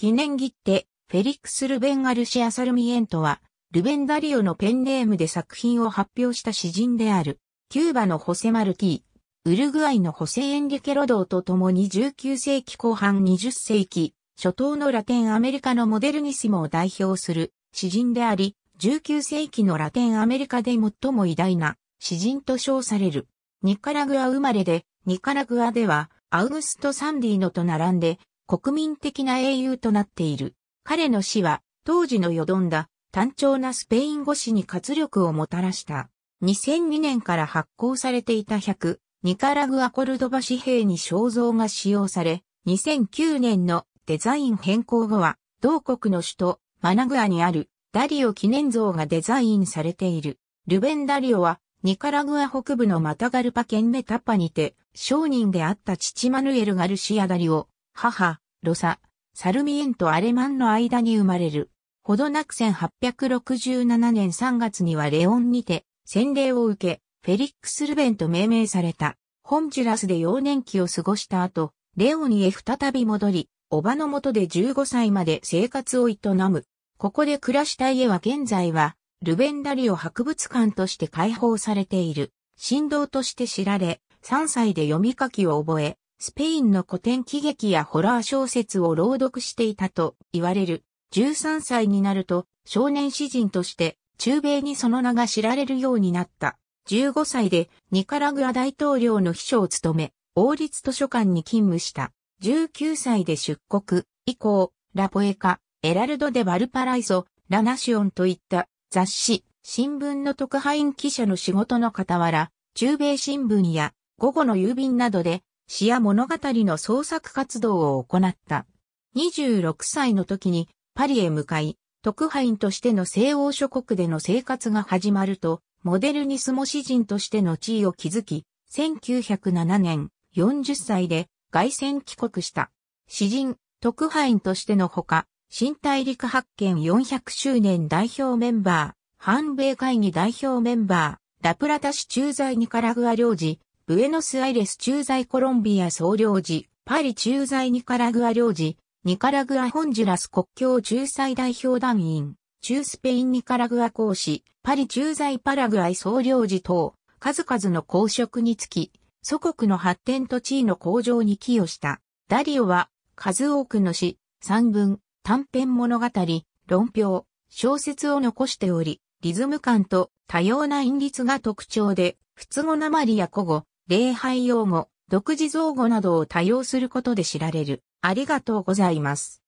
記念切手、フェリックス・ルベン・ガルシア・サルミエントは、ルベン・ダリオのペンネームで作品を発表した詩人である、キューバのホセ・マルティ、ウルグアイのホセ・エンリケ・ロドーと共に19世紀後半20世紀、初頭のラテンアメリカのモデルニスモを代表する詩人であり、19世紀のラテンアメリカで最も偉大な詩人と称される。ニカラグア生まれで、ニカラグアでは、アウグスト・サンディーノと並んで、国民的な英雄となっている。彼の死は、当時のよどんだ、単調なスペイン語史に活力をもたらした。2002年から発行されていた100、ニカラグアコルドバ紙幣に肖像が使用され、2009年のデザイン変更後は、同国の首都、マナグアにある、ダリオ記念像がデザインされている。ルベン・ダリオは、ニカラグア北部のマタガルパ県メタパにて、商人であった父マヌエル・ガルシア・ダリオ、母、ロサ、サルミエンとアレマンの間に生まれる。ほどなく1867年3月にはレオンにて洗礼を受け、フェリックス・ルベンと命名された。ホンジュラスで幼年期を過ごした後、レオンへ再び戻り、おばの元で15歳まで生活を営む。ここで暮らした家は現在は、ルベンダリオ博物館として開放されている。神道として知られ、3歳で読み書きを覚え、スペインの古典喜劇やホラー小説を朗読していたと言われる。13歳になると少年詩人として中米にその名が知られるようになった。15歳でニカラグア大統領の秘書を務め、王立図書館に勤務した。19歳で出国以降、ラポエカ、エラルド・デ・バルパライソ、ラナシオンといった雑誌、新聞の特派員記者の仕事の傍ら、中米新聞や午後の郵便などで詩や物語の創作活動を行った。26歳の時にパリへ向かい、特派員としての西欧諸国での生活が始まると、モデルニスモ詩人としての地位を築き、1907年40歳で外戦帰国した。詩人、特派員としてのほか、新大陸発見400周年代表メンバー、反米会議代表メンバー、ラプラタ市駐在ニカラグア領事、ブエノスアイレス駐在コロンビア総領事、パリ駐在ニカラグア領事、ニカラグアホンジュラス国境仲裁代表団員、中スペインニカラグア公使、パリ駐在パラグアイ総領事等、数々の公職につき、祖国の発展と地位の向上に寄与した。ダリオは、数多くの詩、散文、短編物語、論評、小説を残しており、リズム感と多様な韻律が特徴で、普通語なまりや古語、礼拝用語、独自造語などを多用することで知られる。ありがとうございます。